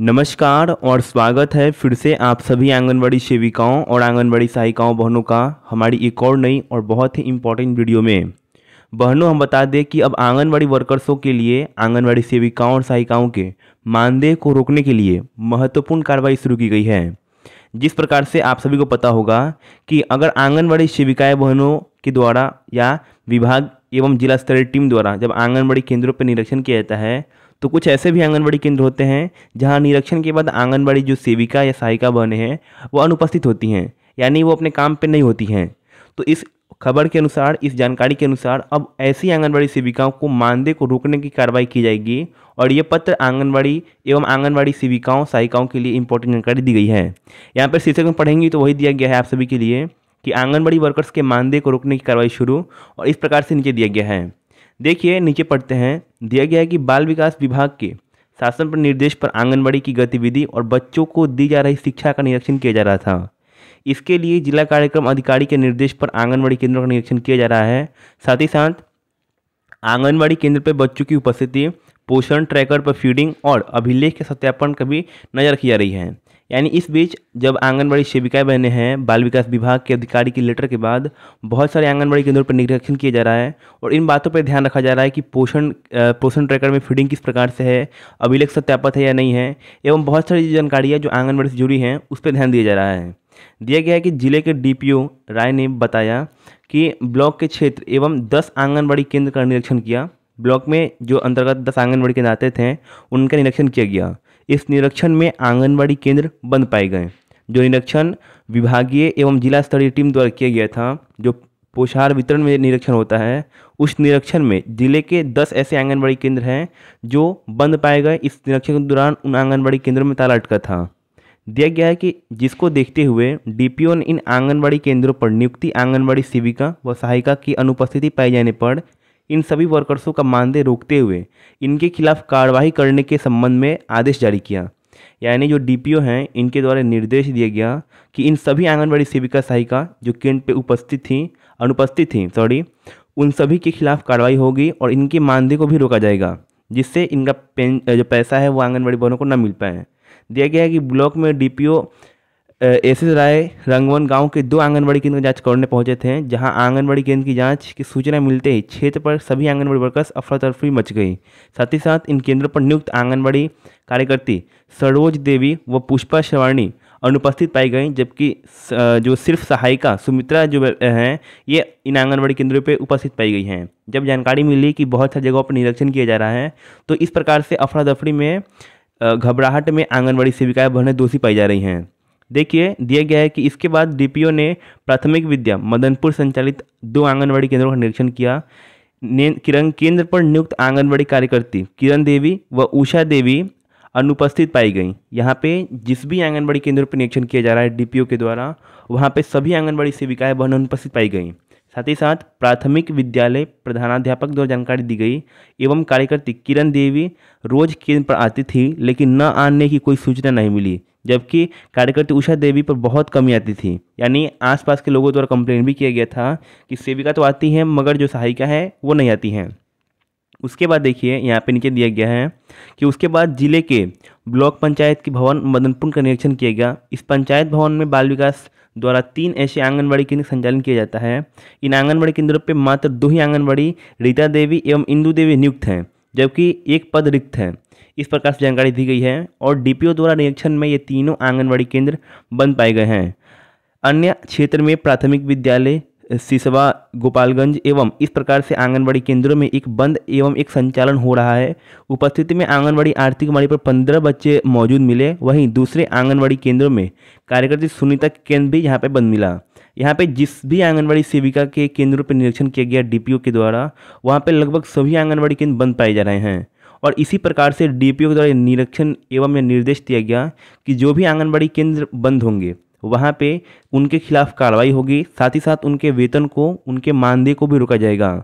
नमस्कार और स्वागत है फिर से आप सभी आंगनबाड़ी सेविकाओं और आंगनबाड़ी सहायिकाओं बहनों का हमारी एक और नई और बहुत ही इम्पोर्टेंट वीडियो में बहनों हम बता दें कि अब आंगनबाड़ी वर्कर्सों के लिए आंगनबाड़ी सेविकाओं और सहायिकाओं के मानदेय को रोकने के लिए महत्वपूर्ण कार्रवाई शुरू की गई है जिस प्रकार से आप सभी को पता होगा कि अगर आंगनबाड़ी सेविकाएँ बहनों के द्वारा या विभाग एवं जिला स्तरीय टीम द्वारा जब आंगनबाड़ी केंद्रों पर निरीक्षण किया जाता है तो कुछ ऐसे भी आंगनबाड़ी केंद्र होते हैं जहाँ निरीक्षण के बाद आंगनबाड़ी जो सेविका या सहायिका बहने हैं वो अनुपस्थित होती हैं यानी वो अपने काम पर नहीं होती हैं तो इस खबर के अनुसार इस जानकारी के अनुसार अब ऐसी आंगनबाड़ी सेविकाओं को मानदेय को रोकने की कार्रवाई की जाएगी और ये पत्र आंगनबाड़ी एवं आंगनबाड़ी सेविकाओं सहायिकाओं के लिए इंपॉर्टेंट जानकारी दी गई है यहाँ पर शीर्षक में पढ़ेंगी तो वही दिया गया है आप सभी के लिए कि आंगनबाड़ी वर्कर्स के मानदेय को रोकने की कार्रवाई शुरू और इस प्रकार से नीचे दिया गया है देखिए नीचे पढ़ते हैं दिया गया है कि बाल विकास विभाग के शासन पर निर्देश पर आंगनबाड़ी की गतिविधि और बच्चों को दी जा रही शिक्षा का निरीक्षण किया जा रहा था इसके लिए जिला कार्यक्रम अधिकारी के निर्देश पर आंगनबाड़ी केंद्रों का निरीक्षण किया जा रहा है साथ ही साथ आंगनबाड़ी केंद्र पर बच्चों की उपस्थिति पोषण ट्रैकर पर फीडिंग और अभिलेख के सत्यापन का भी नजर रखी जा रही है यानी इस बीच जब आंगनबाड़ी सेविकाएं बने हैं बाल विकास विभाग के अधिकारी की लेटर के बाद बहुत सारे आंगनबाड़ी केंद्रों पर निरीक्षण किया जा रहा है और इन बातों पर ध्यान रखा जा रहा है कि पोषण पोषण ट्रैकर में फीडिंग किस प्रकार से है अभिलेख सत्यापत है या नहीं है एवं बहुत सारी जानकारियाँ जो आंगनबाड़ी से जुड़ी हैं उस पर ध्यान दिया जा रहा है दिया गया है कि जिले के डी राय ने बताया कि ब्लॉक के क्षेत्र एवं दस आंगनबाड़ी केंद्र का निरीक्षण किया ब्लॉक में जो अंतर्गत दस आंगनबाड़ी केंद्र आते थे उनका निरीक्षण किया गया इस निरीक्षण में आंगनबाड़ी केंद्र बंद पाए गए जो निरीक्षण विभागीय एवं जिला स्तरीय टीम द्वारा किया गया था जो पोषाहार वितरण में निरीक्षण होता है उस निरीक्षण में जिले के 10 ऐसे आंगनबाड़ी केंद्र हैं जो बंद पाए गए इस निरीक्षण के दौरान उन आंगनबाड़ी केंद्रों में ताला अटका था दिया गया है कि जिसको देखते हुए डीपीओ ने इन आंगनबाड़ी केंद्रों पर नियुक्ति आंगनबाड़ी सेविका व सहायिका की अनुपस्थिति पाए जाने पर इन सभी वर्कर्सों का मानदेय रोकते हुए इनके खिलाफ कार्रवाई करने के संबंध में आदेश जारी किया यानी जो डीपीओ हैं इनके द्वारा निर्देश दिया गया कि इन सभी आंगनबाड़ी सेविका सहायिका जो केंद्र पे उपस्थित थी अनुपस्थित थीं सॉरी उन सभी के खिलाफ कार्रवाई होगी और इनके मानदेय को भी रोका जाएगा जिससे इनका पेन जो पैसा है वो आंगनबाड़ी भवनों को न मिल पाए दिया गया है कि ब्लॉक में डी एसिस राय रंगवन गांव के दो आंगनबाड़ी केंद्र की जांच करने पहुंचे थे जहां आंगनबाड़ी केंद्र की जांच की सूचना मिलते ही क्षेत्र पर सभी आंगनबाड़ी वर्कर्स अफरा तफरी मच गई साथ ही साथ इन केंद्रों पर नियुक्त आंगनबाड़ी कार्यकर्ती सरोज देवी व पुष्पा श्रवाणी अनुपस्थित पाई गई जबकि जो सिर्फ सहायिका सुमित्रा जो हैं ये इन आंगनबाड़ी केंद्रों पर उपस्थित पाई गई हैं जब जानकारी मिली कि बहुत सारी जगहों पर निरीक्षण किया जा रहा है तो इस प्रकार से अफरा तफरी में घबराहट में आंगनबाड़ी सेविकाएं बढ़ने दोषी पाई जा रही हैं देखिए दिया गया है कि इसके बाद डीपीओ ने प्राथमिक विद्या मदनपुर संचालित दो आंगनबाड़ी केंद्रों का निरीक्षण किया किरण केंद्र पर नियुक्त आंगनबाड़ी कार्यकर्ती किरण देवी व उषा देवी अनुपस्थित पाई गई यहाँ पे जिस भी आंगनबाड़ी केंद्र पर निरीक्षण किया जा रहा है डीपीओ के द्वारा वहाँ पे सभी आंगनबाड़ी सेविकाएं बहन अनुपस्थित पाई गई साथ ही साथ प्राथमिक विद्यालय प्रधानाध्यापक द्वारा जानकारी दी गई एवं कार्यकर्ती किरण देवी रोज केंद्र पर आती थी लेकिन न आने की कोई सूचना नहीं मिली जबकि कार्यकर्ती उषा देवी पर बहुत कमी आती थी यानी आसपास के लोगों द्वारा कंप्लेन भी किया गया था कि सेविका तो आती हैं मगर जो सहायिका है वो नहीं आती हैं उसके बाद देखिए यहाँ पे नीचे दिया गया है कि उसके बाद जिले के ब्लॉक पंचायत के भवन मदनपुर का निरीक्षण किया गया इस पंचायत भवन में बाल विकास द्वारा तीन ऐसे आंगनबाड़ी केंद्र संचालन किया जाता है इन आंगनबाड़ी केंद्रों पर मात्र दो ही आंगनबाड़ी रीता देवी एवं इंदू देवी नियुक्त हैं जबकि एक पद रिक्त है इस प्रकार से जानकारी दी गई है और डी द्वारा निरीक्षण में ये तीनों आंगनबाड़ी केंद्र बंद पाए गए हैं अन्य क्षेत्र में प्राथमिक विद्यालय सिसवा गोपालगंज एवं इस प्रकार से आंगनबाड़ी केंद्रों में एक बंद एवं एक संचालन हो रहा है उपस्थिति में आंगनबाड़ी आर्थिक माड़ी पर पंद्रह बच्चे मौजूद मिले वहीं दूसरे आंगनबाड़ी केंद्रों में कार्यकर्ता सुनीता केंद्र भी यहाँ पर बंद मिला यहाँ पे जिस भी आंगनबाड़ी सेविका के केंद्रों पर निरीक्षण किया गया डीपीओ के द्वारा वहाँ पे लगभग सभी आंगनबाड़ी केंद्र बंद पाए जा रहे हैं और इसी प्रकार से डीपीओ के द्वारा निरीक्षण एवं निर्देश दिया गया कि जो भी आंगनबाड़ी केंद्र बंद होंगे वहाँ पे उनके खिलाफ कार्रवाई होगी साथ ही साथ उनके वेतन को उनके मानदेय को भी रोका जाएगा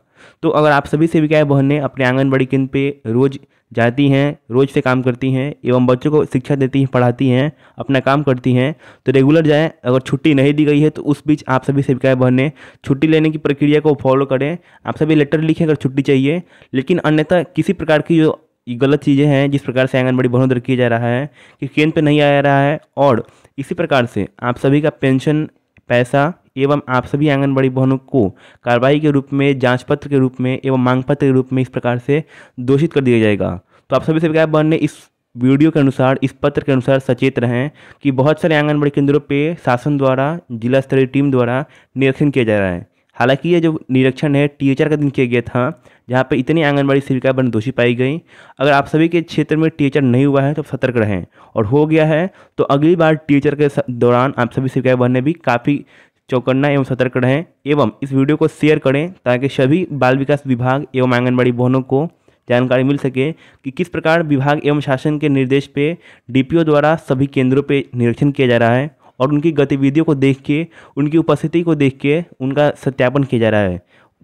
तो अगर आप सभी सेविकाएँ बहनें अपने आंगनबाड़ी केंद्र पे रोज़ जाती हैं रोज़ से काम करती हैं एवं बच्चों को शिक्षा देती हैं पढ़ाती हैं अपना काम करती हैं तो रेगुलर जाएं अगर छुट्टी नहीं दी गई है तो उस बीच आप सभी सेविकाएँ बहने छुट्टी लेने की प्रक्रिया को फॉलो करें आप सभी लेटर लिखें अगर छुट्टी चाहिए लेकिन अन्यथा किसी प्रकार की जो ये गलत चीज़ें हैं जिस प्रकार से आंगनबाड़ी बढ़ोदर किया जा रहा है कि केंद्र पर नहीं आ रहा है और इसी प्रकार से आप सभी का पेंशन पैसा एवं आप सभी आंगनबाड़ी बहनों को कार्रवाई के रूप में जांच पत्र के रूप में एवं मांग पत्र के रूप में इस प्रकार से दोषित कर दिया जाएगा तो आप सभी सरकार बहन ने इस वीडियो के अनुसार इस पत्र के अनुसार सचेत रहें कि बहुत सारे आंगनबाड़ी केंद्रों पे शासन द्वारा जिला स्तरीय टीम द्वारा निरीक्षण किया जा रहा है हालांकि ये जो निरीक्षण है टीएचआर का दिन किया गया था जहाँ पर इतनी आंगनबाड़ी सेविकाएं बन दोषी पाई गई अगर आप सभी के क्षेत्र में टीएचआर नहीं हुआ है तो सतर्क रहें और हो गया है तो अगली बार टीएचआर के दौरान आप सभी सेविकाएं बनने भी काफ़ी चौकन्ना एवं सतर्क रहें एवं इस वीडियो को शेयर करें ताकि सभी बाल विकास विभाग एवं आंगनबाड़ी बहनों को जानकारी मिल सके कि किस प्रकार विभाग एवं शासन के निर्देश पे डीपीओ द्वारा सभी केंद्रों पे निरीक्षण किया जा रहा है और उनकी गतिविधियों को देख के उनकी उपस्थिति को देख के उनका सत्यापन किया जा रहा है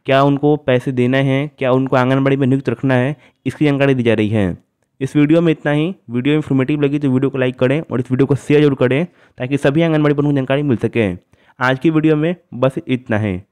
क्या उनको पैसे देना है क्या उनको आंगनबाड़ी में नियुक्त रखना है इसकी जानकारी दी जा रही है इस वीडियो में इतना ही वीडियो इन्फॉर्मेटिव लगी तो वीडियो को लाइक करें और इस वीडियो को शेयर जरूर करें ताकि सभी आंगनबाड़ी पर उनको जानकारी मिल सके आज की वीडियो में बस इतना है